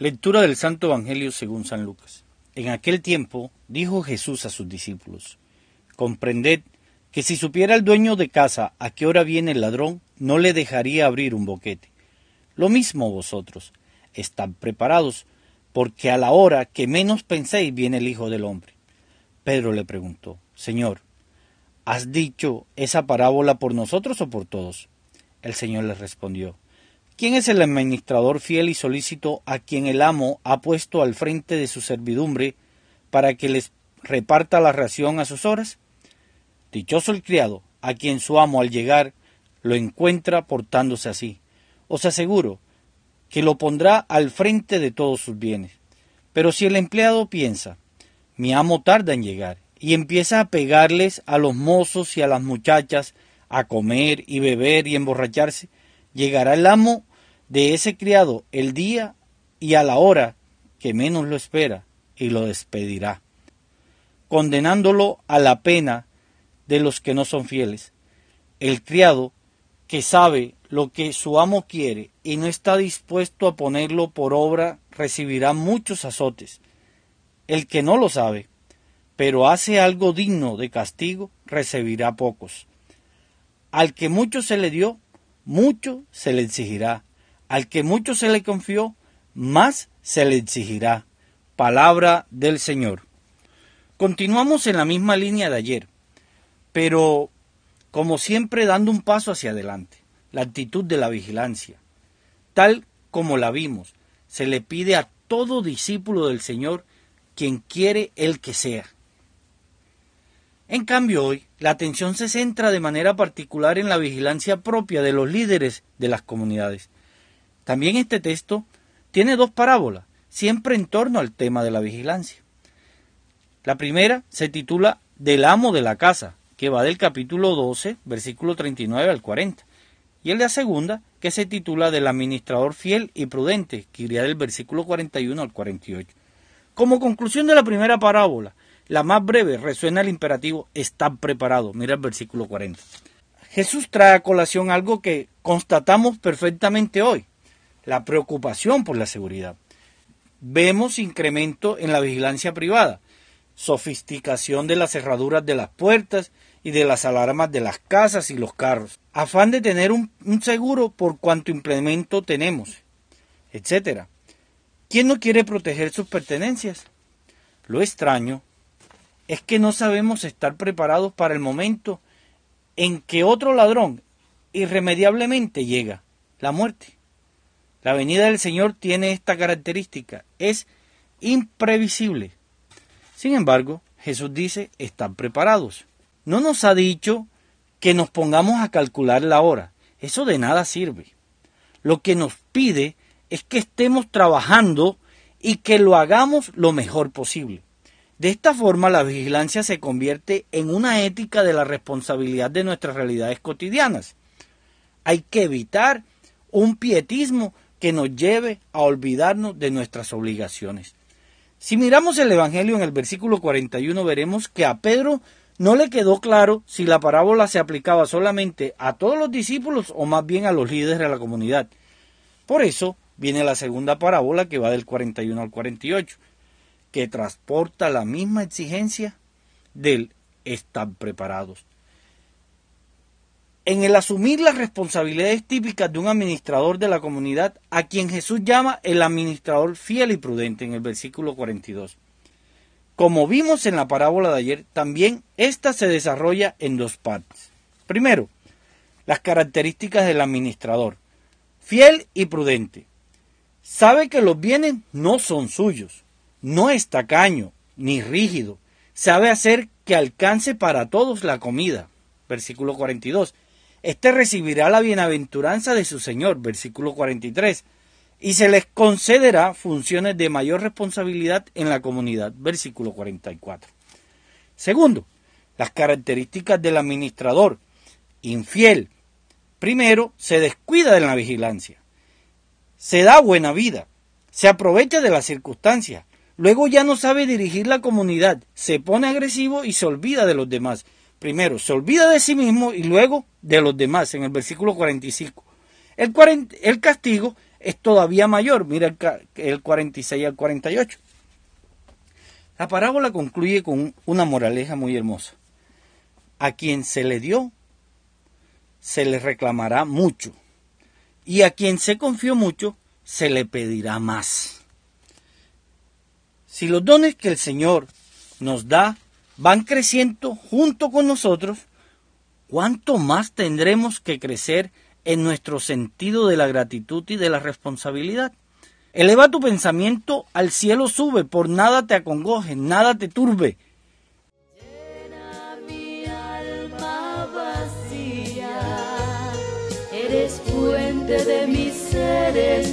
Lectura del Santo Evangelio según San Lucas. En aquel tiempo dijo Jesús a sus discípulos, Comprended que si supiera el dueño de casa a qué hora viene el ladrón, no le dejaría abrir un boquete. Lo mismo vosotros, estad preparados, porque a la hora que menos penséis viene el Hijo del Hombre. Pedro le preguntó, Señor, ¿has dicho esa parábola por nosotros o por todos? El Señor les respondió, ¿Quién es el administrador fiel y solícito a quien el amo ha puesto al frente de su servidumbre para que les reparta la ración a sus horas? Dichoso el criado, a quien su amo al llegar lo encuentra portándose así. Os aseguro que lo pondrá al frente de todos sus bienes. Pero si el empleado piensa, mi amo tarda en llegar, y empieza a pegarles a los mozos y a las muchachas, a comer y beber y emborracharse, llegará el amo de ese criado el día y a la hora que menos lo espera y lo despedirá, condenándolo a la pena de los que no son fieles. El criado que sabe lo que su amo quiere y no está dispuesto a ponerlo por obra recibirá muchos azotes. El que no lo sabe, pero hace algo digno de castigo, recibirá pocos. Al que mucho se le dio, mucho se le exigirá al que mucho se le confió, más se le exigirá. Palabra del Señor. Continuamos en la misma línea de ayer, pero como siempre dando un paso hacia adelante, la actitud de la vigilancia. Tal como la vimos, se le pide a todo discípulo del Señor, quien quiere el que sea. En cambio, hoy la atención se centra de manera particular en la vigilancia propia de los líderes de las comunidades, también este texto tiene dos parábolas, siempre en torno al tema de la vigilancia. La primera se titula Del amo de la casa, que va del capítulo 12, versículo 39 al 40, y el de la segunda, que se titula Del administrador fiel y prudente, que iría del versículo 41 al 48. Como conclusión de la primera parábola, la más breve, resuena el imperativo está preparado. Mira el versículo 40. Jesús trae a colación algo que constatamos perfectamente hoy la preocupación por la seguridad. Vemos incremento en la vigilancia privada, sofisticación de las cerraduras de las puertas y de las alarmas de las casas y los carros, afán de tener un, seguro por cuanto implemento tenemos, etc. ¿Quién no quiere proteger sus pertenencias? Lo extraño es que no sabemos estar preparados para el momento en que otro ladrón irremediablemente llega, la muerte. La venida del Señor tiene esta característica, es imprevisible. Sin embargo, Jesús dice, están preparados. No nos ha dicho que nos pongamos a calcular la hora. Eso de nada sirve. Lo que nos pide es que estemos trabajando y que lo hagamos lo mejor posible. De esta forma la vigilancia se convierte en una ética de la responsabilidad de nuestras realidades cotidianas. Hay que evitar un pietismo que nos lleve a olvidarnos de nuestras obligaciones. Si miramos el Evangelio en el versículo 41 veremos que a Pedro no le quedó claro si la parábola se aplicaba solamente a todos los discípulos o más bien a los líderes de la comunidad. Por eso viene la segunda parábola que va del 41 al 48, que transporta la misma exigencia del estar preparados en el asumir las responsabilidades típicas de un administrador de la comunidad, a quien Jesús llama el administrador fiel y prudente en el versículo 42. Como vimos en la parábola de ayer, también esta se desarrolla en dos partes. Primero, las características del administrador, fiel y prudente. Sabe que los bienes no son suyos, no es tacaño ni rígido, sabe hacer que alcance para todos la comida. Versículo 42 este recibirá la bienaventuranza de su Señor, versículo 43, y se les concederá funciones de mayor responsabilidad en la comunidad, versículo 44. Segundo, las características del administrador infiel. Primero, se descuida de la vigilancia, se da buena vida, se aprovecha de las circunstancias, luego ya no sabe dirigir la comunidad, se pone agresivo y se olvida de los demás primero se olvida de sí mismo y luego de los demás, en el versículo 45. El, el castigo es todavía mayor, mira el, el 46 al 48. La parábola concluye con una moraleja muy hermosa. A quien se le dio, se le reclamará mucho, y a quien se confió mucho, se le pedirá más. Si los dones que el Señor nos da van creciendo junto con nosotros, ¿cuánto más tendremos que crecer en nuestro sentido de la gratitud y de la responsabilidad? Eleva tu pensamiento al cielo, sube, por nada te acongoje, nada te turbe. eres fuente de mis seres